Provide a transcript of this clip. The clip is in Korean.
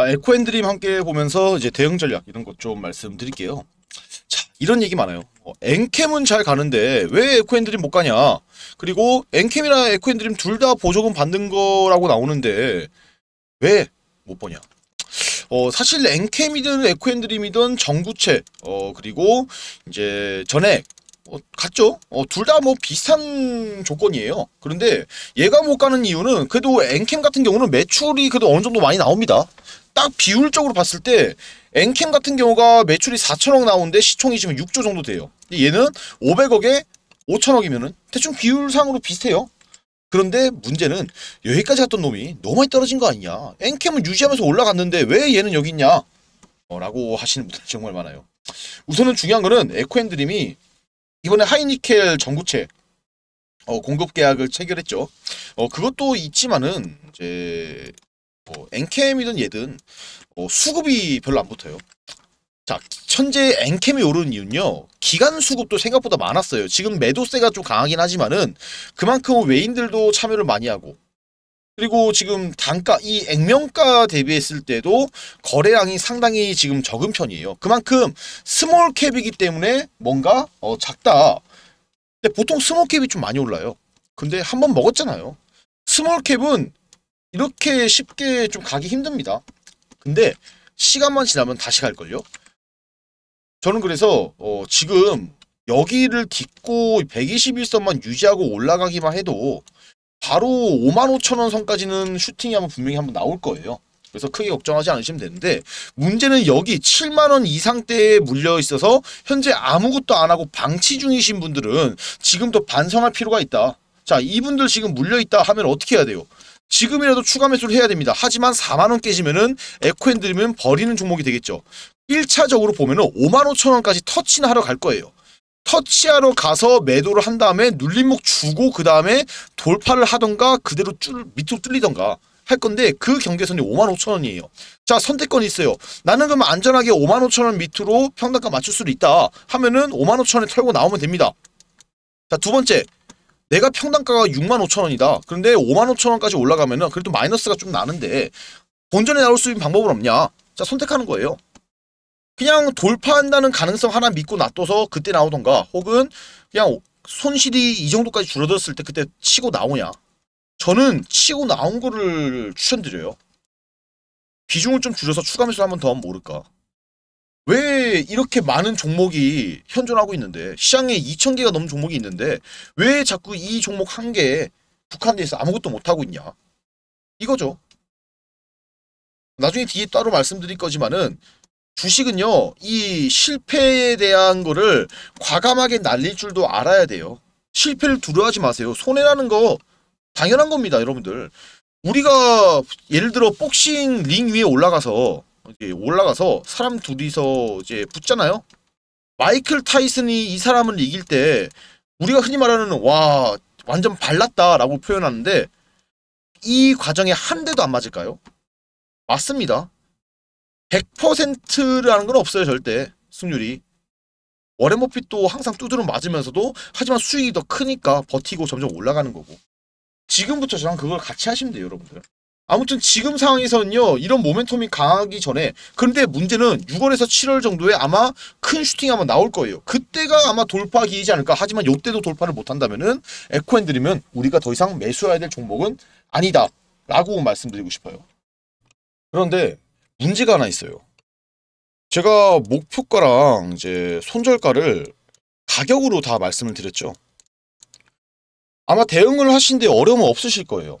아, 에코앤드림 함께 보면서 이제 대응 전략 이런 것 좀 말씀드릴게요. 자, 이런 얘기 많아요. 어, 엔캠은 잘 가는데 왜 에코앤드림 못 가냐? 그리고 엔캠이나 에코앤드림 둘 다 보조금 받는 거라고 나오는데 왜 못 보냐? 어, 사실 엔캠이든 에코앤드림이든 정구체 어, 그리고 이제 전액 어, 같죠? 어, 둘 다 뭐 비슷한 조건이에요. 그런데 얘가 못 가는 이유는 그래도 엔캠 같은 경우는 매출이 그래도 어느 정도 많이 나옵니다. 딱 비율적으로 봤을 때 엔캠 같은 경우가 매출이 4천억 나오는데 시총이 지금 6조 정도 돼요. 얘는 500억에 5천억이면은 대충 비율상으로 비슷해요. 그런데 문제는 여기까지 갔던 놈이 너무 많이 떨어진 거 아니냐. 엔캠은 유지하면서 올라갔는데 왜 얘는 여기 있냐. 라고 하시는 분들 정말 많아요. 우선은 중요한 거는 에코앤드림이 이번에 하이니켈 전구체 어, 공급 계약을 체결했죠. 어, 그것도 있지만은 이제 어, 엔캠이든 얘든 어, 수급이 별로 안 붙어요. 자, 현재 엔캠이 오르는 이유는요. 기간 수급도 생각보다 많았어요. 지금 매도세가 좀 강하긴 하지만은 그만큼 외인들도 참여를 많이 하고 그리고 지금 단가 이 액면가 대비했을 때도 거래량이 상당히 지금 적은 편이에요. 그만큼 스몰캡이기 때문에 뭔가 어, 작다. 근데 보통 스몰캡이 좀 많이 올라요. 근데 한번 먹었잖아요. 스몰캡은 이렇게 쉽게 좀 가기 힘듭니다. 근데 시간만 지나면 다시 갈걸요? 저는 그래서 어 지금 여기를 딛고 121선만 유지하고 올라가기만 해도 바로 55,000원 선까지는 슈팅이 한번 분명히 한번 나올 거예요. 그래서 크게 걱정하지 않으시면 되는데 문제는 여기 7만원 이상대에 물려 있어서 현재 아무것도 안 하고 방치 중이신 분들은 지금도 반성할 필요가 있다. 자 이분들 지금 물려있다 하면 어떻게 해야 돼요? 지금이라도 추가 매수를 해야 됩니다. 하지만 4만원 깨지면은 에코핸드리면 버리는 종목이 되겠죠. 1차적으로 보면은 5만 5천원까지 터치나 하러 갈 거예요. 터치하러 가서 매도를 한 다음에 눌림목 주고 그 다음에 돌파를 하던가 그대로 줄 밑으로 뚫리던가 할 건데 그 경계선이 5만 5천 원이에요. 자 선택권이 있어요. 나는 그럼 안전하게 5만 5천 원 밑으로 평단가 맞출 수도 있다 하면은 5만 5천 원에 털고 나오면 됩니다. 자 두 번째 내가 평당가가 6만 5천 원이다. 그런데 5만 5천 원까지 올라가면은 그래도 마이너스가 좀 나는데 본전에 나올 수 있는 방법은 없냐? 자 선택하는 거예요. 그냥 돌파한다는 가능성 하나 믿고 놔둬서 그때 나오던가 혹은 그냥 손실이 이 정도까지 줄어들었을 때 그때 치고 나오냐 저는 치고 나온 거를 추천드려요 비중을 좀 줄여서 추가 매수를 한번 더 하면 모를까 왜 이렇게 많은 종목이 현존하고 있는데 시장에 2,000개가 넘는 종목이 있는데 왜 자꾸 이 종목 한 개에 북한에서 아무것도 못하고 있냐 이거죠 나중에 뒤에 따로 말씀드릴 거지만은 주식은요 이 실패에 대한 거를 과감하게 날릴 줄도 알아야 돼요 실패를 두려워하지 마세요 손해라는 거 당연한 겁니다 여러분들 우리가 예를 들어 복싱 링 위에 올라가서 이제 올라가서 사람 둘이서 이제 붙잖아요. 마이클 타이슨이 이 사람을 이길 때 우리가 흔히 말하는 와 완전 발랐다라고 표현하는데 이 과정에 한 대도 안 맞을까요? 맞습니다. 100%라는 건 없어요 절대 승률이. 워렌 버핏도 항상 두드려 맞으면서도 하지만 수익이 더 크니까 버티고 점점 올라가는 거고. 지금부터 저랑 그걸 같이 하시면 돼요 여러분들. 아무튼 지금 상황에서는요 이런 모멘텀이 강하기 전에 그런데 문제는 6월에서 7월 정도에 아마 큰 슈팅이 아마 나올 거예요 그때가 아마 돌파기이지 않을까 하지만 요때도 돌파를 못한다면은 에코핸드이면 우리가 더 이상 매수해야 될 종목은 아니다 라고 말씀드리고 싶어요 그런데 문제가 하나 있어요 제가 목표가랑 이제 손절가를 가격으로 다 말씀을 드렸죠 아마 대응을 하신데 어려움은 없으실 거예요